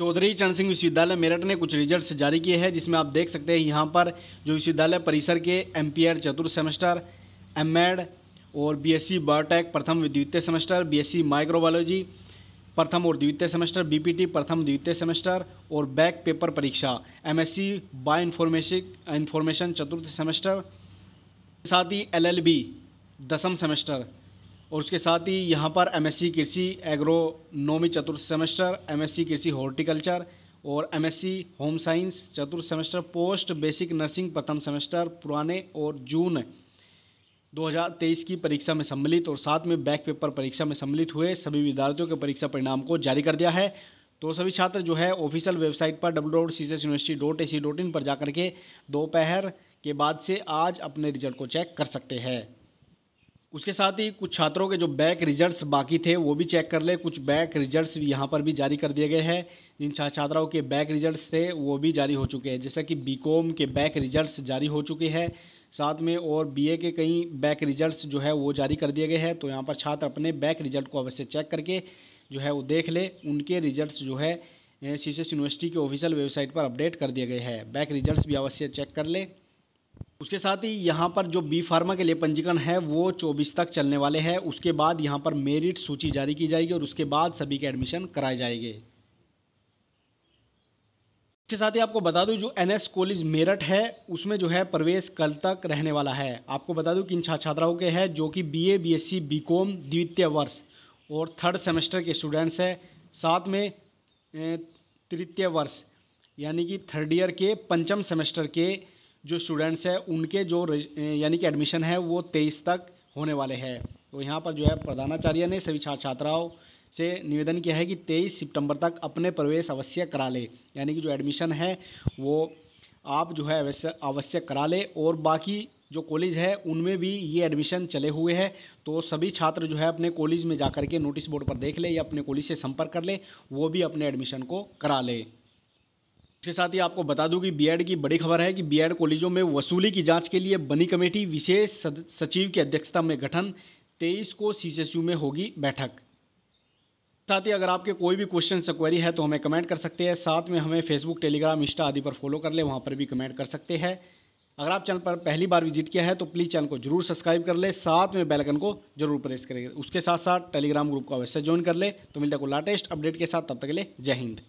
चौधरी चरण सिंह विश्वविद्यालय मेरठ ने कुछ रिजल्ट्स जारी किए हैं जिसमें आप देख सकते हैं यहाँ पर जो विश्वविद्यालय परिसर के एम पी एड चतुर्थ सेमेस्टर एम एड और बी एस सी बायोटेक प्रथम द्वितीय semester B S C microbiology प्रथम और द्वितीय सेमेस्टर बी पी टी प्रथम द्वितीय सेमेस्टर और बैक पेपर परीक्षा M C bio informatics information चतुर्थ सेमेस्टर साथ ही एल एल बी दसम सेमेस्टर और उसके साथ ही यहाँ पर एमएससी कृषि एग्रोनॉमी चतुर्थ सेमेस्टर एमएससी कृषि हॉर्टिकल्चर और एमएससी होम साइंस चतुर्थ सेमेस्टर पोस्ट बेसिक नर्सिंग प्रथम सेमेस्टर पुराने और जून 2023 की परीक्षा में सम्मिलित और साथ में बैक पेपर परीक्षा में सम्मिलित हुए सभी विद्यार्थियों के परीक्षा परिणाम को जारी कर दिया है तो सभी छात्र जो है ऑफिशियल वेबसाइट पर W W university dot A C dot in पर जाकर के दोपहर के बाद से आज अपने रिजल्ट को चेक कर सकते हैं उसके साथ ही कुछ छात्रों के जो बैक रिजल्ट्स बाकी थे वो भी चेक कर ले कुछ बैक रिजल्ट्स यहाँ पर भी जारी कर दिए गए हैं जिन छात्र छात्राओं के बैक रिजल्ट्स थे वो भी जारी हो चुके हैं जैसा कि बीकॉम के बैक रिजल्ट्स जारी हो चुके हैं साथ में और बीए के कई बैक रिजल्ट्स जो है वो जारी कर दिए गए हैं तो यहाँ पर छात्र अपने बैक रिजल्ट को अवश्य चेक करके जो है वो देख ले उनके रिजल्ट जो है सी यूनिवर्सिटी के ऑफिशियल वेबसाइट पर अपडेट कर दिए गए हैं बैक रिजल्ट भी अवश्य चेक कर ले उसके साथ ही यहाँ पर जो बी फार्मा के लिए पंजीकरण है वो 24 तक चलने वाले हैं उसके बाद यहाँ पर मेरिट सूची जारी की जाएगी और उसके बाद सभी के एडमिशन कराए जाएंगे उसके साथ ही आपको बता दूं जो एनएस कॉलेज मेरठ है उसमें जो है प्रवेश कल तक रहने वाला है आपको बता दूं कि इन छात्र छात्राओं के हैं जो कि बीए बीएससी बीकॉम द्वितीय वर्ष और थर्ड सेमेस्टर के स्टूडेंट्स हैं साथ में तृतीय वर्ष यानी कि थर्ड ईयर के पंचम सेमेस्टर के जो स्टूडेंट्स हैं उनके जो यानी कि एडमिशन है वो तेईस तक होने वाले हैं तो यहाँ पर जो है प्रधानाचार्य ने सभी छात्र छात्राओं से निवेदन किया है कि तेईस सितंबर तक अपने प्रवेश अवश्य करा ले यानी कि जो एडमिशन है वो आप जो है अवश्य अवश्य करा ले और बाकी जो कॉलेज है उनमें भी ये एडमिशन चले हुए हैं तो सभी छात्र जो है अपने कॉलेज में जा कर के नोटिस बोर्ड पर देख ले या अपने कॉलेज से संपर्क कर ले वो भी अपने एडमिशन को करा ले इसके साथ ही आपको बता दूं कि बीएड e की बड़ी खबर है कि बीएड e कॉलेजों में वसूली की जांच के लिए बनी कमेटी विशेष सचिव की अध्यक्षता में गठन तेईस को सीसीएसयू में होगी बैठक साथ ही अगर आपके कोई भी क्वेश्चन या क्वेरी है तो हमें कमेंट कर सकते हैं साथ में हमें फेसबुक टेलीग्राम इंस्टा आदि पर फॉलो कर ले वहाँ पर भी कमेंट कर सकते हैं अगर आप चैनल पर पहली बार विजिट किया है तो प्लीज़ चैनल को जरूर सब्सक्राइब कर ले साथ में बेलकन को जरूर प्रेस करें उसके साथ साथ टेलीग्राम ग्रुप को अवश्य ज्वाइन कर ले तो मिलता है को लाटेस्ट अपडेट के साथ तब तक के लिए जय हिंद